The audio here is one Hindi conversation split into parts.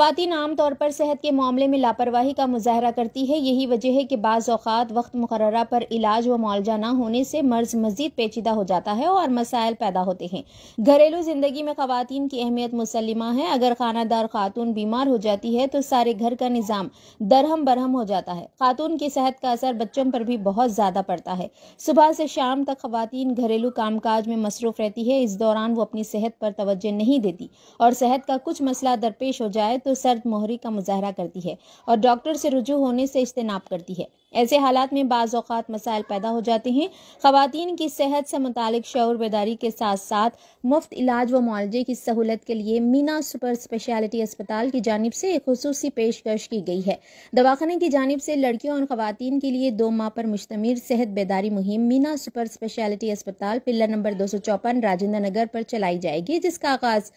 खातन तौर पर सेहत के मामले में लापरवाही का मुजाहरा करती है यही वजह है कि बाज़ अवत वक्त मुकर्रा पर इलाज व मुआवजा न होने से मर्ज मजीद पेचीदा हो जाता है और मसाइल पैदा होते हैं घरेलू ज़िंदगी में खातन की अहमियत मुसलिमा है अगर खानादार खातून बीमार हो जाती है तो सारे घर का निज़ाम दरहम बरहम हो जाता है खातून की सेहत का असर बच्चों पर भी बहुत ज़्यादा पड़ता है सुबह से शाम तक खातन घरेलू काम काज में मसरूफ़ रहती है इस दौरान वो अपनी सेहत पर तोज्जह नहीं देती और सेहत का कुछ मसला दरपेश हो जाए तो तो सर्द मोहरी का मुजाहरा करती है और डॉक्टर से रुजू होने से इज्तनाब करती है ऐसे हालात में बाज़ात मसाइल पैदा हो जाते हैं ख़वान की सेहत से मुतल शौर बेदारी के साथ साथ मुफ्त इलाज व मुआवजे की सहूलत के लिए मीना सुपर स्पेशलिटी अस्पताल की जानब से एक खसूस पेशकश की गई है दवाखाना की जानब से लड़कियों और ख़वान के लिए दो माह पर मुश्तमिल सेहत बेदारी मुहिम मीना सुपर स्पेशलिटी अस्पताल पिल्ला नंबर दो सौ चौपन राजेंद्र नगर पर चलाई जाएगी जिसका आगाज़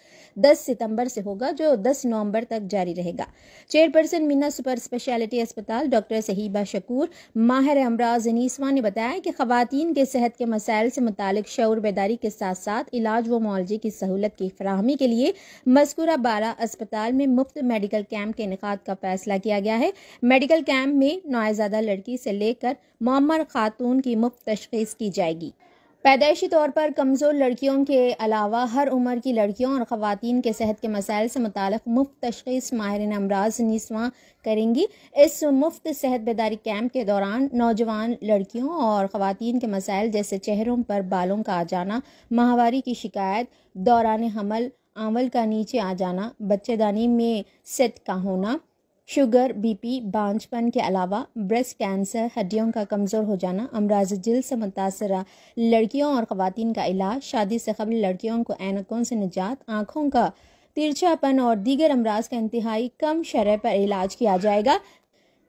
दस सितम्बर से होगा जो दस नवम्बर तक जारी रहेगा चेयरपर्सन मीना सुपर स्पेशलिटी अस्पताल डॉक्टर सहीबा शकूर मशहूर माहिर अमराज अनीसवा ने बताया कि ख़वातीन के सेहत के मसाइल से मुतक शौर बेदारी के साथ साथ इलाज व मुआवजे की सहूलत की फरहमी के लिए मस्कूरा बारा अस्पताल में मुफ्त मेडिकल कैंप के इनका का फैसला किया गया है मेडिकल कैंप में नोएजादा लड़की से लेकर मम्मर खातून की मुफ्त तशखीस की जाएगी पैदाइशी तौर पर कमज़ोर लड़कियों के अलावा हर उम्र की लड़कियों और ख़वान के सेहत के मसाइल से मुतल मुफ्त तशीस माहरीन अमराज निस्वां करेंगी इस मुफ्त सेहत बेदारी कैंप के दौरान नौजवान लड़कियों और ख़वान के मसाइल जैसे चेहरों पर बालों का आ जाना माहवारी की शिकायत दौरान हमल आंवल का नीचे आ जाना बच्चेदानी में सेट का होना शुगर बीपी बांझपन के अलावा ब्रेस्ट कैंसर हड्डियों का कमज़ोर हो जाना अमराज जिल से मुतासर लड़कियों और ख़वान का इलाज शादी से कबल लड़कियों को एनकों से निजात आँखों का तिरछापन और दीगर अमराज का इंतहाई कम शरह पर इलाज किया जाएगा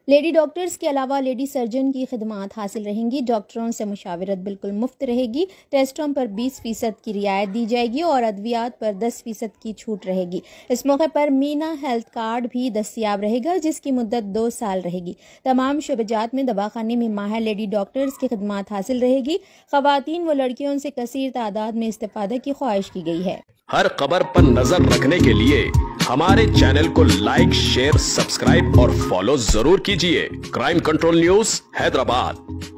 लेडी डॉक्टर्स के अलावा लेडी सर्जन की खदमात हासिल रहेंगी डॉक्टरों से मुशावरत बिल्कुल मुफ्त रहेगी टेस्टों पर 20 फ़ीसद की रियायत दी जाएगी और अद्वियात पर 10 फ़ीसद की छूट रहेगी इस मौके पर मीना हेल्थ कार्ड भी दस्तियाब रहेगा जिसकी मुद्दत दो साल रहेगी तमाम शुभजात में दवाखाने में माहिर लेडी डॉक्टर्स की खदमात हासिल रहेगी खातन व लड़कियों से कसर तादाद में इस्तेफादा की ख्वाहिश की गई है हर खबर पर नजर रखने के लिए हमारे चैनल को लाइक शेयर सब्सक्राइब और फॉलो जरूर कीजिए क्राइम कंट्रोल न्यूज हैदराबाद